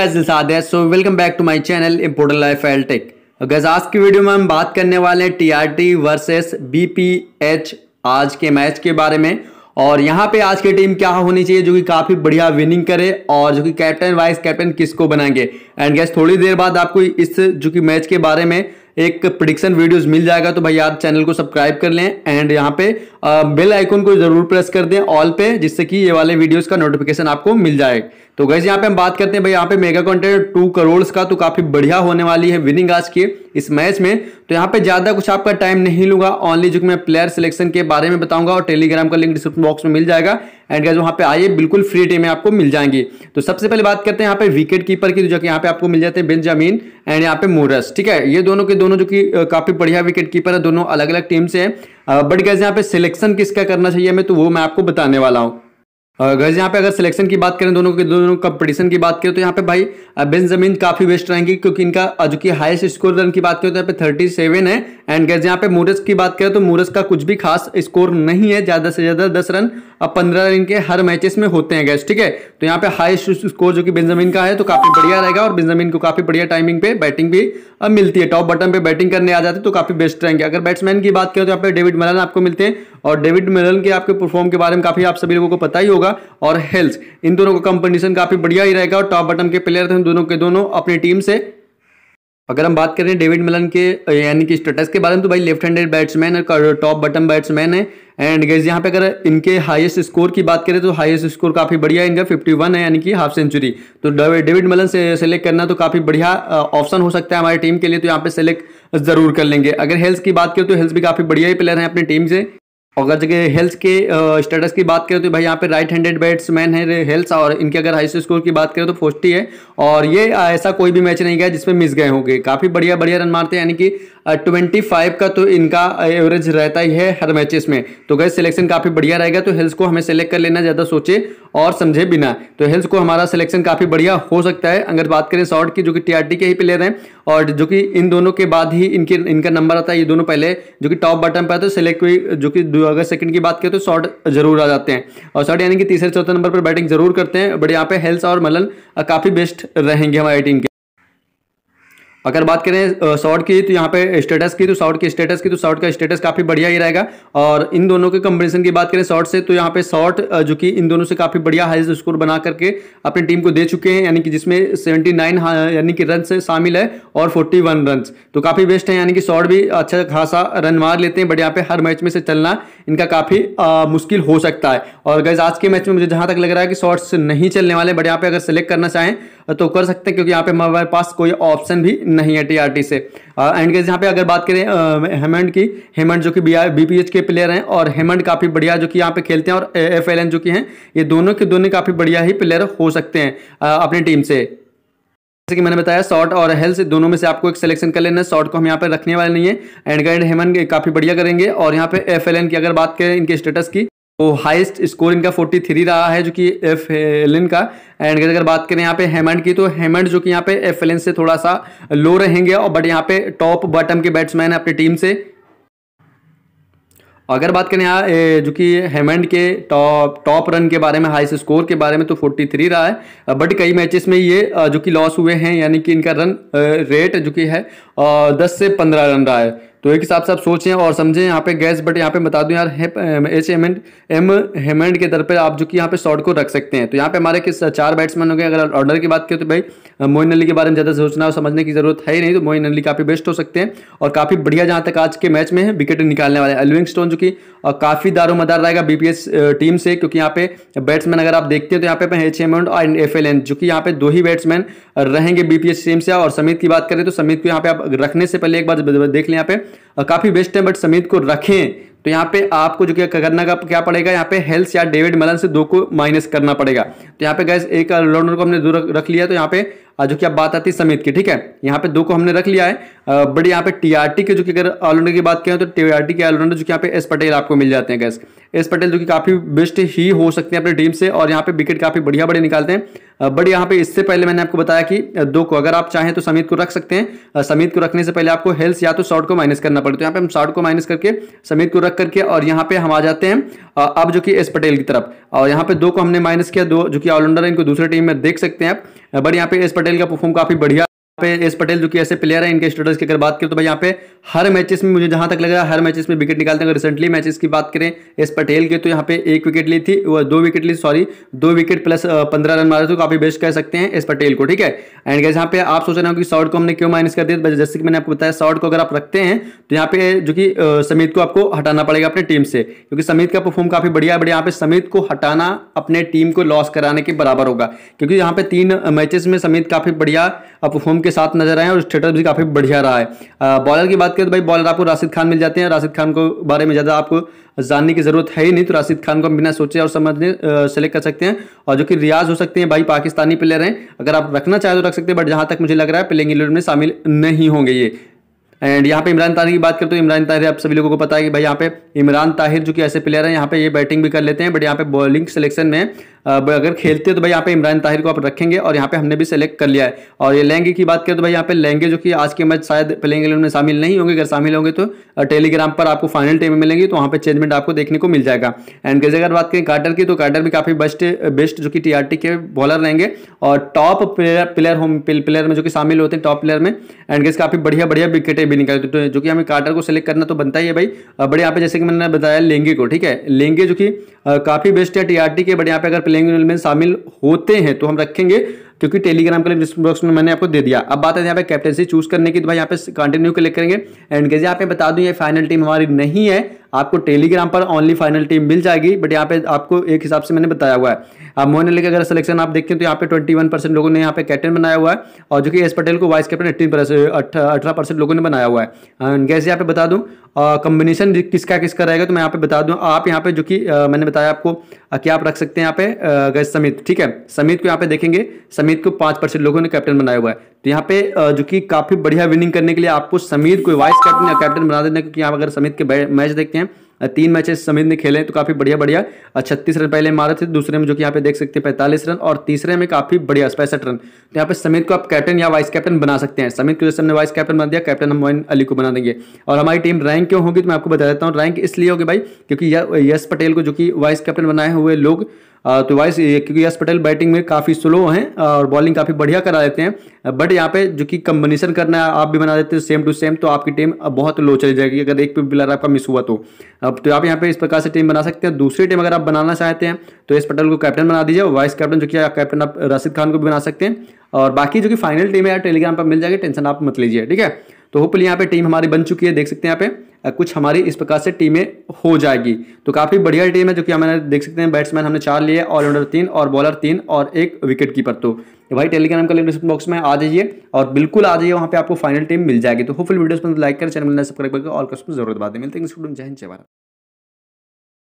so welcome back to my channel important life L tech गज आज की video में हम बात करने वाले हैं टीआरटी वर्सेस बीपीएच आज के मैच के बारे में और यहां पे आज की टीम क्या होनी चाहिए जो कि काफ़ी बढ़िया विनिंग करे और जो कि कैप्टन वाइस कैप्टन किसको बनाएंगे एंड गैस थोड़ी देर बाद आपको इस जो कि मैच के बारे में एक प्रडिक्शन वीडियोस मिल जाएगा तो भाई आप चैनल को सब्सक्राइब कर लें एंड यहाँ पे बेल आइकन को जरूर प्रेस कर दें ऑल पे जिससे कि ये वाले वीडियोस का नोटिफिकेशन आपको मिल जाए तो गैस यहाँ पे हम बात करते हैं भाई यहाँ पे मेगा कॉन्टेंट टू करोड़ का तो काफी बढ़िया होने वाली है विनिंग आज के इस मैच में तो यहाँ पे ज्यादा कुछ आपका टाइम नहीं लूंगा ऑनली जो कि मैं प्लेयर सिलेक्शन के बारे में बताऊंगा और टेलीग्राम का लिंक डिस्क्रिप्शन बॉक्स में मिल जाएगा एंड गैस वहाँ पे आइए बिल्कुल फ्री टीमें आपको मिल जाएंगी तो सबसे पहले बात करते हैं यहाँ पे विकेट कीपर की जो कि यहाँ पे आपको मिल जाते हैं बेंजामिन एंड यहाँ पे मोरस ठीक है ये दोनों के दोनों जो कि काफी बढ़िया विकेट कीपर है दोनों अलग अलग टीम से है बट uh, गैस यहाँ पे सिलेक्शन किसका करना चाहिए हमें तो वो मैं आपको बताने वाला हूँ गैस यहाँ पे अगर सिलेक्शन की बात करें दोनों के दोनों कंपटीशन की बात करें तो यहाँ पे भाई जमीन काफी बेस्ट रहेंगे क्योंकि इनका जो कि हाईएस्ट स्कोर रन की बात करें तो यहाँ पे थर्टी सेवन है एंड गैस यहाँ पे मूरस की बात करें तो मूरस का कुछ भी खास स्कोर नहीं है ज्यादा से ज्यादा दस रन अब पंद्रह रन के हर मैचेस में होते हैं गैस ठीक है तो यहाँ पे हाइस्ट स्कोर जो कि बेंजामिन का है तो काफी बढ़िया रहेगा और बेंजामिन को काफी बढ़िया टाइमिंग पे बैटिंग भी मिलती है टॉप बटन पे बैटिंग करने आ जाते तो काफी बेस्ट रहेंगे अगर बैट्समैन की बात करें तो यहाँ पे डेविड मिलन आपको मिलते हैं और डेविड मिलन के आपके परफॉर्म के बारे में काफी आप सभी लोगों को पता ही होगा होगा और हेल्थ इन दोनों का कंपटीशन काफ़ी बढ़िया ही रहेगा और टॉप बटम के प्लेयर थे दोनों के दोनों अपनी टीम से अगर हम बात करें डेविड मिलन के यानी कि स्टेटस के बारे में तो भाई लेफ्ट हैंडेड बैट्समैन और टॉप बटन बैट्समैन है एंड गैस यहाँ पे अगर इनके हाईएस्ट स्कोर की बात करें तो हाईएस्ट स्कोर काफ़ी बढ़िया है इनका 51 है यानी कि हाफ सेंचुरी तो डेविड मिलन से सेलेक्ट करना तो काफ़ी बढ़िया ऑप्शन हो सकता है हमारी टीम के लिए तो यहाँ पे सेलेक्ट जरूर कर लेंगे अगर हेल्थ की बात करें तो हेल्थ भी काफ़ी बढ़िया ही प्लेयर हैं अपनी टीम से अगर जगह हेल्थ के स्टेटस की बात करें तो भाई यहाँ पे राइट हैंडेड बैट्समैन है हेल्थ और इनके अगर हाई स्कोर की बात करें तो फोर्टी है और ये ऐसा कोई भी मैच नहीं गया जिसमें मिस गए होंगे काफ़ी बढ़िया बढ़िया रन मारते हैं यानी कि ट्वेंटी फाइव का तो इनका एवरेज रहता ही है हर मैचेस में तो गैस सिलेक्शन काफ़ी बढ़िया रहेगा तो हिल्स को हमें सेलेक्ट कर लेना ज़्यादा सोचे और समझे बिना तो हिल्स को हमारा सिलेक्शन काफ़ी बढ़िया हो सकता है अगर बात करें शॉर्ट की जो कि टीआरटी के ही प्लेयर हैं और जो कि इन दोनों के बाद ही इनके इनका नंबर आता है ये दोनों पहले जो कि टॉप बटन पर आते हैं सिलेक्ट हुई जो कि अगर सेकंड की बात करें तो शॉर्ट जरूर आ जाते हैं और शॉर्ट यानी कि तीसरे चौथे नंबर पर बैटिंग जरूर करते हैं बट यहाँ पे हेल्थ और मलन काफ़ी बेस्ट रहेंगे हमारी टीम के अगर बात करें शॉर्ट की तो यहाँ पे स्टेटस की तो शॉर्ट की स्टेटस की तो शॉर्ट का स्टेटस काफ़ी बढ़िया ही रहेगा और इन दोनों के कंपटीशन की बात करें शॉर्ट से तो यहाँ पे शॉर्ट जो कि इन दोनों से काफ़ी बढ़िया हाई स्कोर बना करके अपनी टीम को दे चुके हैं यानी कि जिसमें सेवेंटी नाइन हाँ, यानी कि रन शामिल है और फोर्टी वन रन तो काफ़ी बेस्ट है यानी कि शॉर्ट भी अच्छा खासा रन मार लेते हैं बट यहाँ पे हर मैच में से चलना इनका काफ़ी मुश्किल हो सकता है और गैस आज के मैच में मुझे जहाँ तक लग रहा है कि शॉर्ट्स नहीं चलने वाले बट यहाँ पे अगर सेलेक्ट करना चाहें तो कर सकते हैं क्योंकि यहाँ पे हमारे पास कोई ऑप्शन भी नहीं है टी से एंड गैस यहाँ पे अगर बात करें हेमंड की हेमंड जो कि बी बी के प्लेयर हैं और हेमंड काफ़ी बढ़िया जो कि यहाँ पे खेलते हैं और एफ जो कि हैं ये दोनों के दोनों काफ़ी बढ़िया ही प्लेयर हो सकते हैं अपनी टीम से जैसे कि मैंने बताया शॉर्ट और हेल्थ दोनों में से आपको एक सिलेक्शन कर लेना है शॉर्ट को हम यहाँ पर रखने वाले नहीं है एंड गाइड हेमन काफ़ी बढ़िया करेंगे और यहाँ पे एफ की अगर बात करें इनके स्टेटस की तो हाईएस्ट स्कोर इनका 43 रहा है जो कि एफ एन का एंड अगर बात करें यहाँ पे हेमंड की तो हेमंड जो कि यहाँ पे एफ एन से थोड़ा सा लो रहेंगे और बट यहाँ पे टॉप बॉटम के बैट्समैन है अपनी टीम से अगर बात करें यहाँ जो कि हेमंड के टॉप टॉप रन के बारे में हाई स्कोर के बारे में तो 43 रहा है बट कई मैचेस में ये जो कि लॉस हुए हैं यानी कि इनका रन रेट जो कि है दस से पंद्रह रन रहा है तो एक हिसाब से आप सोचें और समझें यहाँ पे गैस बट यहाँ पे बता दूं यार एच एंड एम हेमेंट के दर पे आप जो कि यहाँ पे शॉर्ट को रख सकते हैं तो यहाँ पे हमारे किस चार बैट्समैन हो गए अगर ऑर्डर की बात करें तो भाई uh, मोइन अली के बारे में ज़्यादा सोचना और समझने की जरूरत है ही नहीं तो मोइन अली काफ़ी बेस्ट हो सकते हैं और काफ़ी बढ़िया जहाँ तक आज के मैच में विकेट निकालने वाले एलविंग स्टोन जो कि uh, काफ़ी दारोमदार रहेगा बी टीम uh, से क्योंकि यहाँ पे बैट्समैन अगर आप देखते हैं तो यहाँ पे एच एम और एफ एल जो कि यहाँ पे दो ही बैट्समैन रहेंगे बी टीम से और समित की बात करें तो समित को यहाँ पे आप रखने से पहले एक बार देख लें यहाँ पे काफ़ी बेस्ट है बट समीत को रखें तो यहाँ पे आपको जो क्या करना का क्या पड़ेगा यहाँ पे हेल्स या डेविड मलन से दो को माइनस करना पड़ेगा तो यहाँ पे गैस एक ऑलराउंडर को हमने दूर रख लिया तो यहाँ पे जो क्या बात आती है समेत की ठीक है यहाँ पे दो को हमने रख लिया है बट यहाँ पे टीआरटी के जो कि अगर ऑलराउंडर की बात करें तो टीआरटी के ऑलराउंडर जो कि यहाँ पे एस पटेल आपको मिल जाते हैं गैस एस पटेल जो कि काफी बेस्ट ही हो सकते हैं अपने टीम से और यहाँ पे विकेट काफी बढ़िया बड़े निकालते हैं बट यहाँ पे इससे पहले मैंने आपको बताया कि दो को अगर आप चाहें तो समीत को रख सकते हैं समीत को रखने से पहले आपको हेल्थ या तो शॉर्ट को माइनस करना पड़ता तो यहाँ पे हम शॉर्ट को माइनस करके समीत को रख रख करके और यहाँ पे हम आ जाते हैं अब जो कि एस पटेल की तरफ और यहाँ पे दो को हमने माइनस किया दो जो कि ऑलराउंडर है इनको दूसरे टीम में देख सकते हैं आप बट यहाँ पे एस पटेल का परफॉर्म काफ़ी बढ़िया पे एस पटेल जो कि ऐसे प्लेयर हैं इनके स्टेटस की अगर बात करें तो भाई यहाँ पे हर मैचेस में मुझे जहां तक लग रहा है हर मैचेस में विकेट निकालते हैं अगर रिसेंटली मैचेस की बात करें एस पटेल के तो यहाँ पे एक विकेट ली थी वो दो विकेट ली सॉरी दो विकेट प्लस पंद्रह रन मारे तो काफी बेस्ट कह सकते हैं एस पटेल को ठीक है एंड गैस यहाँ पे आप सोच रहे हो कि शॉर्ट को हमने क्यों माइनस कर दिया जैसे कि मैंने आपको बताया शॉर्ट को अगर आप रखते हैं तो यहाँ पे जो कि समीत को आपको हटाना पड़ेगा अपनी टीम से क्योंकि समीत का परफॉर्म काफी बढ़िया है बट यहाँ पे समीत को हटाना अपने टीम को लॉस कराने के बराबर होगा क्योंकि यहाँ पे तीन मैचेस में समीत काफी बढ़िया परफॉर्म के साथ नजर आए और स्टेटस भी काफ़ी बढ़िया रहा है बॉलर की बात करें तो भाई बॉलर आपको राशिद खान मिल जाते हैं राशिद खान को बारे में ज़्यादा आपको जानने की ज़रूरत है ही नहीं तो राशिद खान को बिना सोचे और समझने सेलेक्ट कर सकते हैं और जो कि रियाज हो सकते हैं भाई पाकिस्तानी प्लेयर हैं अगर आप रखना चाहें तो रख सकते हैं बट जहाँ तक मुझे लग रहा है प्लेइंग इलेवन में शामिल नहीं होंगे ये एंड यहाँ पे इमरान ताहिर की बात करते तो इमरान ताहिर आप सभी लोगों को पता है कि भाई यहाँ पे इमरान ताहिर जो कि ऐसे प्लेयर हैं यहाँ पे ये बैटिंग भी कर लेते हैं बट यहाँ पे बॉलिंग सिलेक्शन में अगर खेलते हो तो भाई यहाँ पे इमरान ताहिर को आप रखेंगे और यहाँ पे हमने भी सेलेक्ट कर लिया है और ये लेंगे की बात करें तो भाई यहाँ पे लेंगे जो कि आज के मैच शायद प्लेंग इलेवन में शामिल नहीं होंगे अगर शामिल होंगे तो टेलीग्राम पर आपको फाइनल टीम मिलेंगी तो वहाँ पे चेंजमेंट आपको देखने को मिल जाएगा एंड कैसे अगर बात करें कार्टर की तो कार्टर भी काफ़ी बेस्ट बेस्ट जो कि टी के बॉलर रहेंगे और top player player home player में जो कि शामिल होते हैं टॉप प्लेयर में एंड कैसे काफ़ी बढ़िया बढ़िया विकेटें भी निकाल सकते तो हैं जो कि हमें कार्डर को सिलेक्ट करना तो बनता ही है भाई बड़े यहाँ पे जैसे कि मैंने बताया लेंगे को ठीक है लेंगे जो कि काफ़ी बेस्ट है टीआरटी के बड़े यहाँ पे अगर प्लेइंग में शामिल होते हैं तो हम रखेंगे क्योंकि टेलीग्राम के लिए डिस्क्रिप्शन बॉक्स में मैंने आपको दे दिया अब बात है यहाँ पे कैप्टनसी चूज करने की तो भाई यहाँ पे कंटिन्यू क्लिक करेंगे एंड कैसे यहाँ पे बता दूँ ये फाइनल टीम हमारी नहीं है आपको टेलीग्राम पर ओनली फाइनल टीम मिल जाएगी बट यहाँ पे आपको एक हिसाब से मैंने बताया हुआ है अब मोहन अली अगर सिलेक्शन आप देखें तो यहाँ पे 21 परसेंट लोगों ने यहाँ पे कैप्टन बनाया हुआ है और जो कि एस पटेल को वाइस कैप्टन एट्टीन अठारह परसेंट लोगों ने बनाया हुआ है एंड कैसे यहाँ पे बता दूँ कम्बिनेशन किसका किसका रहेगा तो मैं यहाँ पे बता दूँ आप यहाँ पे जो कि मैंने बताया आपको क्या आप रख सकते हैं यहाँ पे गैस समित ठीक है समित को यहाँ पे देखेंगे समित समीर को पांच परसेंट लोगों ने कैप्टन बनाया हुआ है तो यहाँ पे जो कि काफ़ी बढ़िया विनिंग करने के लिए आपको समीर को वाइस कैप्टन या कैप्टन बना देना क्योंकि यहाँ अगर समीर के मैच देखते हैं तीन मैचेस समीर ने खेले तो काफ़ी बढ़िया बढ़िया छत्तीस रन पहले मारे थे दूसरे में जो कि यहाँ पे देख सकते हैं पैंतालीस रन और तीसरे में काफ़ी बढ़िया पैंसठ रन तो यहाँ पे समीर को आप कैप्टन या वाइस कैप्टन बना सकते हैं समीर को जैसे हमने वाइस कैप्टन बना दिया कैप्टन हम मोइन अली को बना देंगे और हमारी टीम रैंक क्यों होगी तो मैं आपको बता देता हूँ रैंक इसलिए होगी भाई क्योंकि यश पटेल को जो कि वाइस कैप्टन बनाए हुए लोग तो वाइस क्योंकि यश पटेल बैटिंग में काफ़ी स्लो हैं और बॉलिंग काफ़ी बढ़िया करा देते हैं बट यहाँ पे जो कि कम्बिनेशन करना है आप भी बना देते हैं सेम टू सेम तो आपकी टीम बहुत लो चली जाएगी अगर एक पे बिलर आपका मिस हुआ तो अब तो आप यहाँ पे इस प्रकार से टीम बना सकते हैं दूसरी टीम अगर आप बनाना चाहते हैं तो यश पटेल को कैप्टन बना दीजिए वाइस कैप्टन जो कि कैप्टन आप राशिद खान को भी बना सकते हैं और बाकी जो कि फाइनल टीम है टेलीग्राम पर मिल जाएगी टेंशन आप मत लीजिए ठीक है तो होपली यहाँ पे टीम हमारी बन चुकी है देख सकते हैं यहाँ पे कुछ हमारी इस प्रकार से टीमें हो जाएगी तो काफ़ी बढ़िया टीम है जो कि हमारे देख सकते हैं बैट्समैन हमने चार लिए ऑलराउंडर तीन और बॉलर तीन और एक विकेट कीपर तो भाई टेलीग्राम का लिंक डिस्क्रिप्शन बॉक्स में आ जाइए और बिल्कुल आ जाइए वहाँ पे आपको फाइनल टीम मिल जाएगी तो होपफुल वीडियो लाइक कर चैनल सब्सक्राइब करके और कस्टमर जरूरत बातें मिलते हैं जय हिंद जय भारत